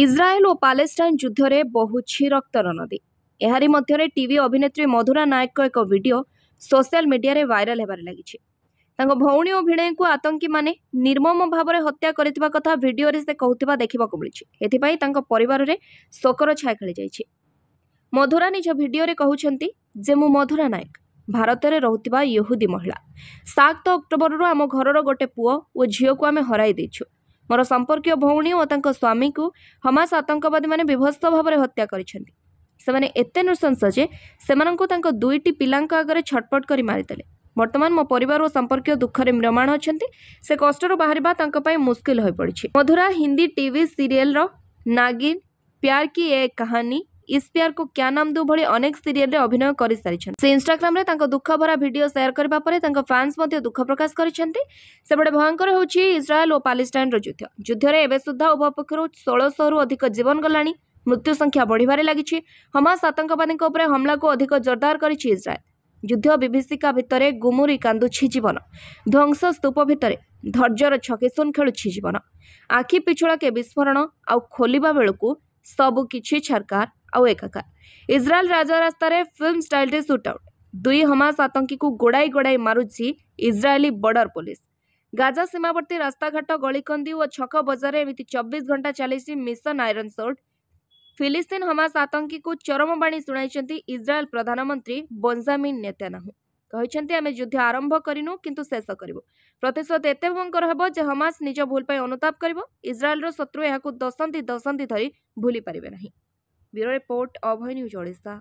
Israel ଓ Palestine ଯୁଦ୍ଧରେ ବହୁଛି ରକ୍ତର ନଦୀ ଏହାରି ମଧ୍ୟରେ ଟିଭି ଅଭିନେତ୍ରୀ ମଧୁରା ନାୟକଙ୍କ ଏକ ଭିଡ଼ିଓ ସୋସିଆଲ ମିଡିଆରେ ଭାଇରାଲ ହେବାରେ ଲାଗିଛି ତାଙ୍କ ଭଉଣୀ ଓ ଭିଣେଇଙ୍କୁ ଆତଙ୍କୀମାନେ ନିର୍ମମ ଭାବରେ ହତ୍ୟା କରିଥିବା କଥା ଭିଡ଼ିଓରେ ସେ କହୁଥିବା ଦେଖିବାକୁ ମିଳିଛି ଏଥିପାଇଁ ତାଙ୍କ ପରିବାରରେ ଶୋକର ଛାୟା ଖେଳିଯାଇଛି ମଧୁରା ନିଜ ଭିଡ଼ିଓରେ କହୁଛନ୍ତି ଯେ ମୁଁ ମଧୁରା ନାୟକ ଭାରତରେ ରହୁଥିବା ୟହୁଦୀ ମହିଳା ସାତ ଅକ୍ଟୋବରରୁ ଆମ ଘରର ଗୋଟେ ପୁଅ ଓ ଝିଅକୁ ଆମେ ହରାଇ ଦେଇଛୁ ମୋର ସମ୍ପର୍କୀୟ ଭଉଣୀ ଓ ତାଙ୍କ ସ୍ୱାମୀଙ୍କୁ ହମାସ ଆତଙ୍କବାଦୀମାନେ ବିଭତ୍ସ ଭାବରେ ହତ୍ୟା କରିଛନ୍ତି ସେମାନେ ଏତେ ନୃଶଂସ ଯେ ସେମାନଙ୍କୁ ତାଙ୍କ ଦୁଇଟି ପିଲାଙ୍କ ଆଗରେ ଛଟପଟ କରି ମାରିଦେଲେ ବର୍ତ୍ତମାନ ମୋ ପରିବାର ଓ ସମ୍ପର୍କୀୟ ଦୁଃଖରେ ମ୍ରମାଣ ଅଛନ୍ତି ସେ କଷ୍ଟରୁ ବାହାରିବା ତାଙ୍କ ପାଇଁ ମୁସ୍କିଲ ହୋଇପଡ଼ିଛି ମଧୁରା ହିନ୍ଦୀ ଟିଭି ସିରିଏଲ୍ର ନାଗିନ୍ ପ୍ୟାର୍ କି ଏ କାହାନୀ ଇସ୍ପିଆରକୁ କ୍ୟା ନାମ ଦୁ ଭଳି ଅନେକ ସିରିଏଲରେ ଅଭିନୟ କରିସାରିଛନ୍ତି ସେ ଇନ୍ଷ୍ଟାଗ୍ରାମରେ ତାଙ୍କ ଦୁଃଖଭରା ଭିଡିଓ ସେୟାର କରିବା ପରେ ତାଙ୍କ ଫ୍ୟାନ୍ସ ମଧ୍ୟ ଦୁଃଖ ପ୍ରକାଶ କରିଛନ୍ତି ସେପଟେ ଭୟଙ୍କର ହେଉଛି ଇସ୍ରାଏଲ ଓ ପାଲେଷ୍ଟାଇନର ଯୁଦ୍ଧ ଯୁଦ୍ଧରେ ଏବେ ସୁଦ୍ଧା ଉଭୟ ପକ୍ଷରୁ ଷୋଳଶହରୁ ଅଧିକ ଜୀବନ ଗଲାଣି ମୃତ୍ୟୁ ସଂଖ୍ୟା ବଢ଼ିବାରେ ଲାଗିଛି ହମାସ ଆତଙ୍କବାଦୀଙ୍କ ଉପରେ ହମଲାକୁ ଅଧିକ ଜୋରଦାର କରିଛି ଇସ୍ରାଏଲ ଯୁଦ୍ଧ ବିଭୀଷିକା ଭିତରେ ଗୁମୁରି କାନ୍ଦୁଛି ଜୀବନ ଧ୍ୱଂସ ସ୍ତୂପ ଭିତରେ ଧୈର୍ଯ୍ୟର ଛକିଶୂନ ଖେଳୁଛି ଜୀବନ ଆଖି ପିଛୁଳାକେ ବିସ୍ଫୋରଣ ଆଉ ଖୋଲିବା ବେଳକୁ ସବୁ କିଛି ଛାରକାର ಅವೇಕಕ ಇಸ್ರೇಲ್ ರಾಜ ರಸ್ತಾರೆ ಫಿಲ್ಮ್ ಸ್ಟೈಲ್ರೆ ସୁଟ୍ଆଉଟ୍ ଦୁଇ ହମାସ ଆତଙ୍କୀକୁ ଗୋଡ଼ାଇ ଗୋଡ଼ାଇ ମାରୁଛି ଇସ୍ରାଏଲି ବର୍ଡର ପୋଲିସ ଗାଜା ସୀମାବର୍ତ୍ତୀ ରାସ୍ତାଘାଟ ଗଳିକନ୍ଦି ଓ ଛକ ବଜାରରେ ଏମିତି ଚବିଶ ଘଣ୍ଟା ଚାଲିଛି ମିଶନ ଆଇରନ୍ ସୋର୍ଟ ଫିଲିସ୍ତିନ ହମାସ ଆତଙ୍କୀକୁ ଚରମବାଣୀ ଶୁଣାଇଛନ୍ତି ଇସ୍ରାଏଲ ପ୍ରଧାନମନ୍ତ୍ରୀ ବୋଞ୍ଜାମିନ୍ ନେତାନାହୁ କହିଛନ୍ତି ଆମେ ଯୁଦ୍ଧ ଆରମ୍ଭ କରିନୁ କିନ୍ତୁ ଶେଷ କରିବୁ ପ୍ରତିଶୋଧ ଏତେ ଭୟଙ୍କର ହେବ ଯେ ହମାସ ନିଜ ଭୁଲ ପାଇଁ ଅନୁତାପ କରିବ ଇସ୍ରାଏଲର ଶତ୍ରୁ ଏହାକୁ ଦଶନ୍ଧି ଦଶନ୍ଧି ଧରି ଭୁଲି ପାରିବେ ନାହିଁ bureau report Abhay news Odisha